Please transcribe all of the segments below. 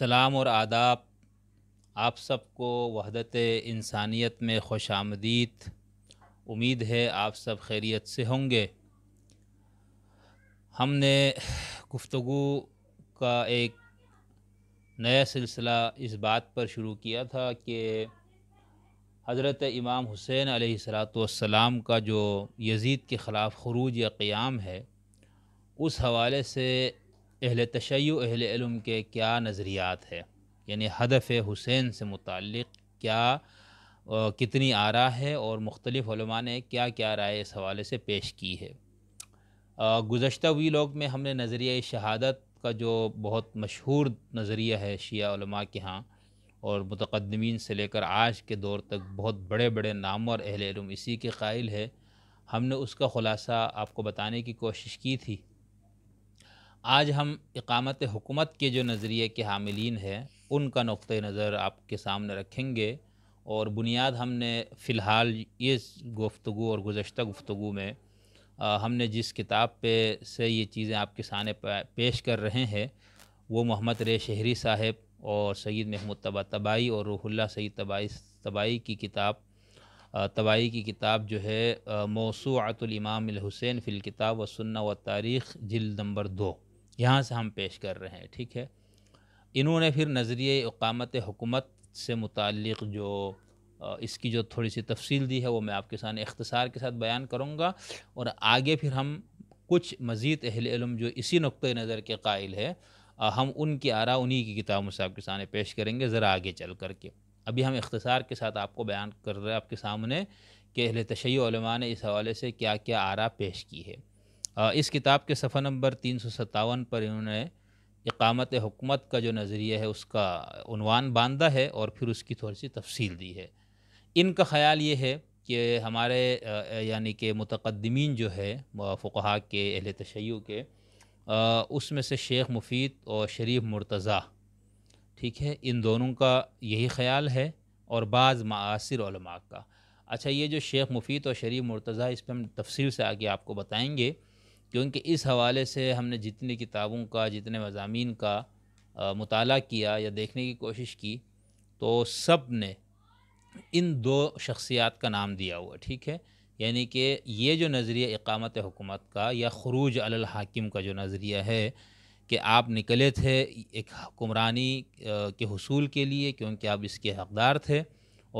सलाम और आदाब आप सबको वहदत इंसानियत में खुश आमदीद उम्मीद है आप सब खैरियत से होंगे हमने गुफ्तु का एक नया सिलसिला इस बात पर शुरू किया था कि हज़रत इमाम हुसैन सलाम का जो यजीद के ख़िलाफ़ खरूज या क़्याम है उस हवाले से अहल तशय अहल इलम के क्या नज़रियात है यानी हदफ़ हुसैन से मुतक़ क्या कितनी आरा है और मुख्तलिफ़ ने क्या क्या राय इस हवाले से पेश की है गुज्त लोग में हमने नज़रिया शहादत का जो बहुत मशहूर नज़रिया है शिया के यहाँ और मतकदमीन से लेकर आज के दौर तक बहुत बड़े बड़े नाम और अहल इलम इसी के कायल है हमने उसका ख़ुलासा आपको बताने की कोशिश की थी आज हम इकामत हुकूमत के जो नज़रिए के हामिलीन हैं उनका नुक़ नज़र आपके सामने रखेंगे और बुनियाद हमने फ़िलहाल इस गुफ्तु और गुज्त गुफ्तु में आ, हमने जिस किताब पे से ये चीज़ें आपके सामने पेश कर रहे हैं वो मोहम्मद रे शहरी साहब और सैद महमूद तबा तबाई और रूहुल्ला सईद तबाई तबाई की किताब तबाई की किताब जो है मौसूआतुल इमाम हुसैन फ़िल किताब व सुन्ना व तारीख़ जिल नंबर दो यहाँ से हम पेश कर रहे हैं ठीक है इन्होंने फिर नज़रिए अकामत हुकूमत से मुतक़ जो इसकी जो थोड़ी सी तफसील दी है वो मैं आपके सामने अख्तसार के साथ बयान करूँगा और आगे फिर हम कुछ मज़ीद अहल जो इसी नुक़ नज़र के कायल है हम उनकी आरा उन्हीं की किताबों से आपके सामने पेश करेंगे ज़रा आगे चल करके अभी हम अख्तसार के साथ आपको बयान कर रहे हैं आपके सामने कि अहल तशैमा ने इस हवाले से क्या क्या आरा पेश की है इस किताब के सफ़ा नंबर तीन सौ सत्तावन पर इन्होंने इकामत हुकूमत का जो नज़रिया है उसका उनवान बांधा है और फिर उसकी थोड़ी सी तफसील दी है इनका ख्याल ये है कि हमारे यानी कि मतकदमीन जो है फ़ुहा के अहल तशैय के उसमें से शेख मुफीद और शरीफ मुर्तज़ा ठीक है इन दोनों का यही ख्याल है और बाज़ मासर का अच्छा ये जो शेख मुफीद और शरीफ मुर्तज़ा इस पर हम तफसील से आगे आपको बताएँगे क्योंकि इस हवाले से हमने जितनी किताबों का जितने मजामी का मताल किया या देखने की कोशिश की तो सब ने इन दो शख्सियात का नाम दिया हुआ ठीक है यानी कि ये जो नज़रिया इकामत हुकूमत का या खरूज अल हाकिम का जो नज़रिया है कि आप निकले थे एक हुकुमरानी के हसूल के लिए क्योंकि आप इसके हकदार थे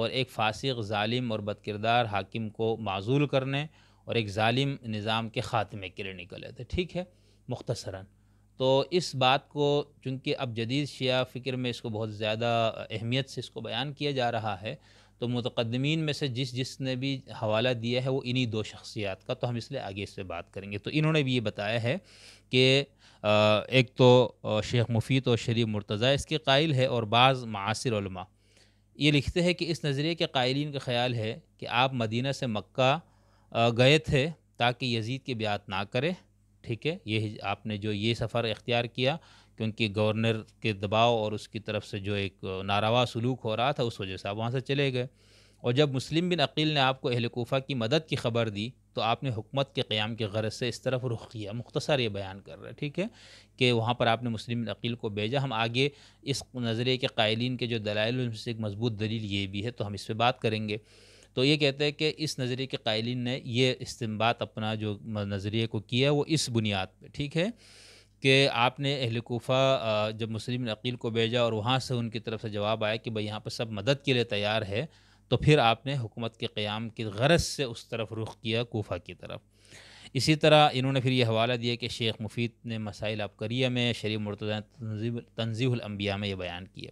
और एक फासिक ालिम और बदकिरदार हाकिम को माजूल करने और एक ालिम निज़ाम के ख़ात्मे के लिए निकले थे ठीक है मुख्तसरा तो इस बात को चूँकि अब जदीद शिया फ़िक्र में इसको बहुत ज़्यादा अहमियत से इसको बयान किया जा रहा है तो मतकदमीन में से जिस जिस ने भी हवाला दिया है वो इन्हीं दो शख्सियात का तो हम इसलिए आगे इस पर बात करेंगे तो इन्होंने भी ये बताया है कि एक तो शेख मुफीत और शरीफ मुर्तज़ा इसके कायल है और बाज़ मासिर ये लिखते हैं कि इस नज़रिए के कायलिन का ख्याल है कि आप मदीना से मक्का गए थे ताकि यजीद की ब्यात ना करे ठीक है ये आपने जो ये सफ़र इख्तियार किया क्योंकि गवर्नर के दबाव और उसकी तरफ से जो एक नारावा सलूक हो रहा था उस वजह से आप वहाँ से चले गए और जब मुस्लिम बिन अकील ने आपको अहलकूफ़ा की मदद की खबर दी तो आपने हुकूमत के क़्याम के गरज से इस तरफ रुख किया मुख्तसर ये बयान कर रहा है ठीक है कि वहाँ पर आपने मुस्लिम अकील को भेजा हम आगे इस नज़रिए के कायलिन के जो दलाइल से एक मजबूत दलील ये भी है तो हम इस पर बात करेंगे तो ये कहते हैं कि इस नज़रिए के कायलिन ने ये इस्तेमाल अपना जो नज़रिए को किया वो इस बुनियाद पर ठीक है कि आपने अहल कोफ़ा जब मुस्लिम अकील को भेजा और वहाँ से उनकी तरफ से जवाब आया कि भाई यहाँ पर सब मदद के लिए तैयार है तो फिर आपने हुकूमत के क़्याम की गरज से उस तरफ रुख किया कोफ़ा की तरफ इसी तरह इन्होंने फिर यह हवाला दिया कि शेख मुफीद ने मसाइल आपकरिया में शरीफ मुर्तज़ा तंजीहलम्बिया में ये बयान किया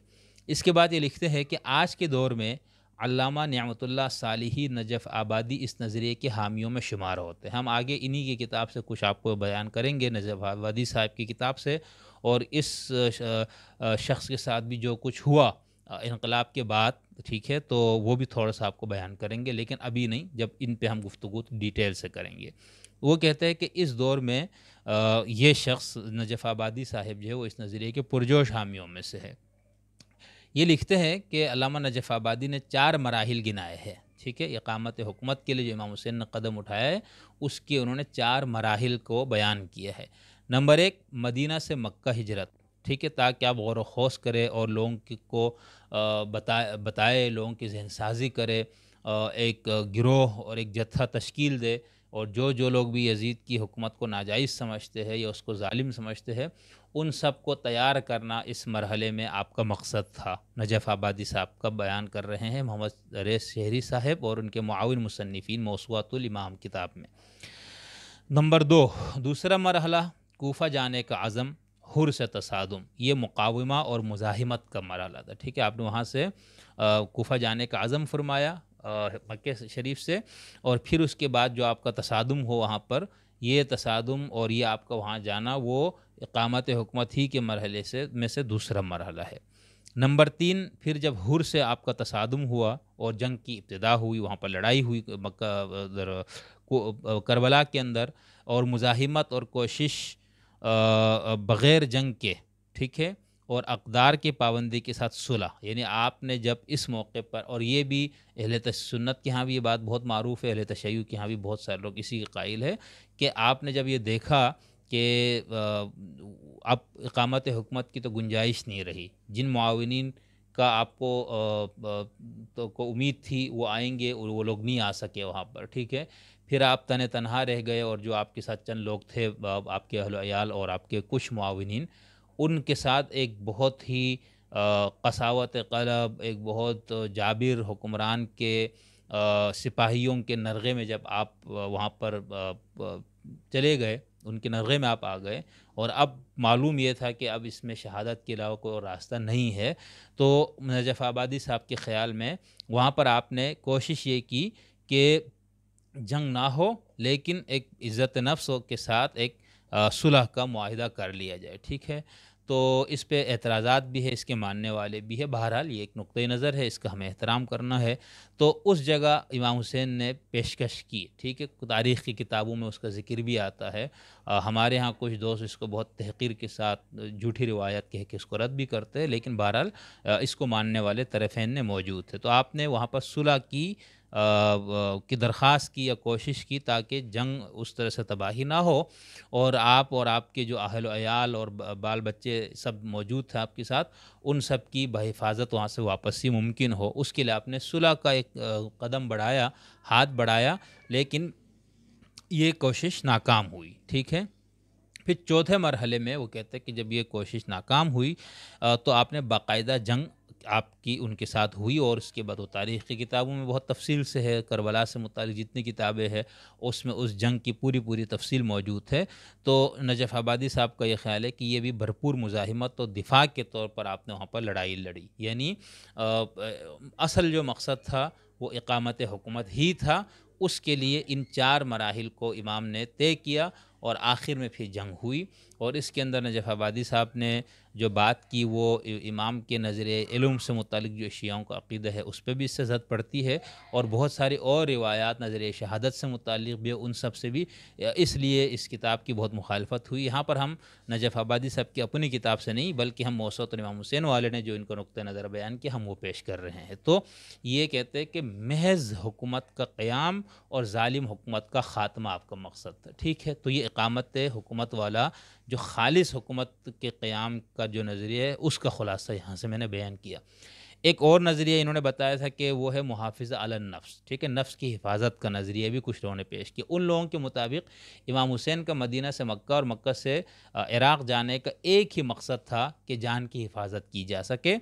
इसके बाद ये लिखते हैं कि आज के दौर में अल्लामा नियामतुल्ला सालिही नजफ़ आबादी इस नज़रिए के हामियों में शुमार होते हैं हम आगे इन्हीं की किताब से कुछ आपको बयान करेंगे नजफ़ आबादी साहब की किताब से और इस शख्स के साथ भी जो कुछ हुआ इनकलाब के बाद ठीक है तो वो भी थोड़ा सा आपको बयान करेंगे लेकिन अभी नहीं जब इन पे हम गुफ्तु डिटेल से करेंगे वो कहते हैं कि इस दौर में ये शख्स नजफ़ आबादी साहिब जो है वो इस नज़रिए के पुरजोश हामियों में से है ये लिखते हैं कि अलामा आबादी ने चार मराहल गिनाए हैं ठीक है इकामत हुकूमत के लिए जो इमाम हुसैन ने कदम उठाया है उसके उन्होंने चार मराहल को बयान किया है नंबर एक मदीना से मक्का हिजरत ठीक है ताकि आप गौर वोस करें और लोगों को बताए बताए लोगों की जहन साजी करे एक गिरोह और एक जत्था तश्कील दे और जो जो लोग भी यजीद की हुकूमत को नाजायज़ समझते हैं या उसको ालिम समझते हैं उन सब को तैयार करना इस मरहले में आपका मकसद था नजफ़ आबादी साहब का बयान कर रहे हैं मोहम्मद रेस शहरी साहब और उनके माविन मौसुआतुल इमाम किताब में नंबर दो दूसरा मरहला कोफा जाने का आज़म हुर से तसादम ये मुकावमा और मुजाहिमत का मरहला था ठीक है आपने वहाँ से कोफा जाने का आज़म फरमाया मक् शरीफ से और फिर उसके बाद जो आपका तसादम हो वहाँ पर ये तसादम और ये आपका वहाँ जाना वो इकामत हुकूमत ही के मरहले से में से दूसरा मरहला है नंबर तीन फिर जब हुर से आपका तसादम हुआ और जंग की इब्तदा हुई वहाँ पर लड़ाई हुई मक्का करबला के अंदर और मुजाहिमत और कोशिश बग़ैर जंग के ठीक है और अकदार की पाबंदी के साथ सुलह यानी आपने जब इस मौके पर और ये भी अहल सुन्नत के यहाँ भी ये बात बहुत मरूफ़ है अहल तशै के यहाँ भी बहुत सारे लोग इसी के कायल है कि आपने जब ये देखा कि अब इकामत हुकूमत की तो गुंजाइश नहीं रही जिन माविन का आपको तो को उम्मीद थी वो आएंगे और वो लोग नहीं आ सके वहाँ पर ठीक है फिर आप तन तनहा रह गए और जो आपके साथ चंद लोग थे आपके अहलोयाल और आपके कुछ माविन उनके साथ एक बहुत ही कसावत कलब एक बहुत जाबिर हुक्मरान के सिपाहियों के नरगे में जब आप वहाँ पर चले गए उनके नरगे में आप आ गए और अब मालूम ये था कि अब इसमें शहादत के अलावा कोई रास्ता नहीं है तो नजफ़ आबादी साहब के ख़्याल में वहाँ पर आपने कोशिश ये की कि जंग ना हो लेकिन एक इज़्ज़त नफ्स के साथ एक सुलह का माहदा कर लिया जाए ठीक है तो इस पर एतराज़ात भी है इसके मानने वाले भी है बहरहाल ये एक नुक़ नज़र है इसका हमें एहतराम करना है तो उस जगह इमाम हुसैन ने पेशकश की ठीक है तारीख़ की किताबों में उसका ज़िक्र भी आता है आ, हमारे यहाँ कुछ दोस्त इसको बहुत तहकीर के साथ झूठी रिवायत कह के इसको रद्द भी करते हैं लेकिन बहरहाल इसको मानने वाले तरफ़ैन ने मौजूद थे तो आपने वहाँ पर सुलह की की दरख्वास्त की या कोशिश की ताकि जंग उस तरह से तबाही ना हो और आप और आपके जो अहल अयाल और बाल बच्चे सब मौजूद थे आपके साथ उन सब की बहिफाजत वहाँ से वापसी मुमकिन हो उसके लिए आपने सुलह का एक कदम बढ़ाया हाथ बढ़ाया लेकिन ये कोशिश नाकाम हुई ठीक है फिर चौथे मरहले में वो कहते हैं कि जब ये कोशिश नाकाम हुई तो आपने बाकायदा जंग आपकी उनके साथ हुई और उसके बाद वो तारीख़ की किताबों में बहुत तफसील से है करबला से मुतल जितनी किताबें हैं उसमें उस जंग की पूरी पूरी तफसील मौजूद है तो नजफ़ आबादी साहब का ये ख्याल है कि ये भी भरपूर मुजाहमत और दिफा के तौर पर आपने वहाँ पर लड़ाई लड़ी यानी असल जो मकसद था वो इकामत हुकूमत ही था उसके लिए इन चार मराहल को इमाम ने तय किया और आखिर में फिर जंग हुई और इसके अंदर नजफ़ आबादी साहब ने जो बात की वो इमाम के नज़र इलम से मुतल जो शियाओं का अक़ीद है उस पर भी इससे ज़द पड़ती है और बहुत सारी और रिवायात नज़र शहादत से मुतल भी उन सब से भी इसलिए इस किताब की बहुत मुखालफत हुई यहाँ पर हम नजफ़ आबादी साहब की अपनी किताब से नहीं बल्कि हम मौसत इमाम हुसैन वाले ने जो इनको नुक़ नज़र बयान किया हम वो पेश कर रहे हैं तो ये कहते हैं कि महज हुकूमत का क़्याम और ालिम हुकूमत का ख़ात्मा आपका मकसद था ठीक है तो ये इकामत हुकूमत वाला जो खालिस हुकूमत के क़्याम का जो नज़रिया है उसका ख़ुलासा यहाँ से मैंने बयान किया एक और नज़रिया इन्होंने बताया था कि वो है मुहाफ़ अल नफ्स ठीक है नफ्स की हिफाजत का नज़रिया भी कुछ लोगों ने पेश किया उन लोगों के मुताबिक इमाम हुसैन का मदीना से मक्का और मक् से इराक़ जाने का एक ही मकसद था कि जान की हिफाजत की जा सके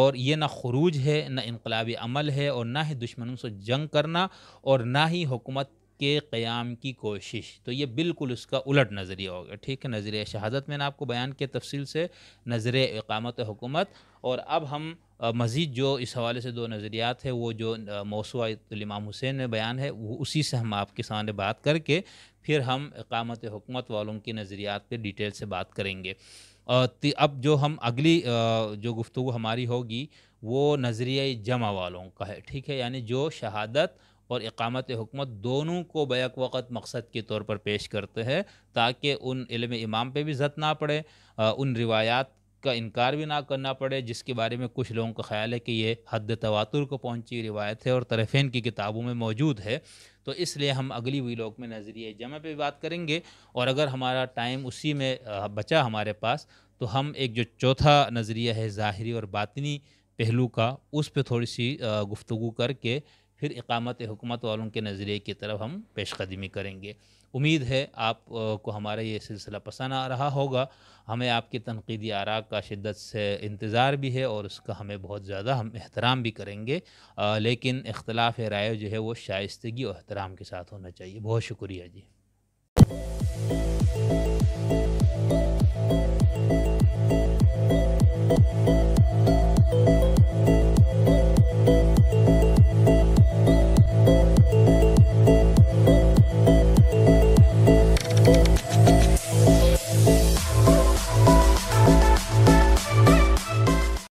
और ये ना खरूज है ना इनकलाबी अमल है और ना ही दुश्मनों से जंग करना और ना ही हुकूमत के क़्याम की कोशिश तो ये बिल्कुल उसका उलट नज़रिया हो गया ठीक है नज़रिया शहादत मैंने आपको बयान किया तफसील से नज़र इकामत हुकूमत और अब हम मज़ीद जो इस हवाले से दो नज़रियात है वो जो मौसूआतमाम हुसैन में बयान है वो उसी से हम आपके सामने बात करके फिर हम इकामत हुकूमत वालों के नज़रियात पर डिटेल से बात करेंगे अब जो हम अगली जो गुफ्तु हमारी होगी वो नज़रिया जमा वालों का है ठीक है यानी जो शहादत और इकामत हुकूमत दोनों को बैक वक़्त मकसद के तौर पर पेश करते हैं ताकि उन इलम इमाम पर भी जत ना पड़े उन रिवायात का इनकार भी ना करना पड़े जिसके बारे में कुछ लोगों का ख्याल है कि ये हद तवातुर को पहुंची रिवायत है और तरफ़ेन की किताबों में मौजूद है तो इसलिए हम अगली वीलोक में नज़रिए जमा पे बात करेंगे और अगर हमारा टाइम उसी में बचा हमारे पास तो हम एक जो चौथा नज़रिया है ज़ाहरी और बातनी पहलू का उस पर थोड़ी सी गुफ्तु करके फिर इकामत हुकूमत वालों के नज़रिए की तरफ हम पेशकदमी करेंगे उम्मीद है आप को हमारा ये सिलसिला पसंद आ रहा होगा हमें आपकी तनकीदी आरा का शिद्दत से इंतज़ार भी है और उसका हमें बहुत ज़्यादा हम एहतराम भी करेंगे आ, लेकिन इख्तलाफ राय जो है वो शाइस्तगी और एहतराम के साथ होना चाहिए बहुत शुक्रिया जी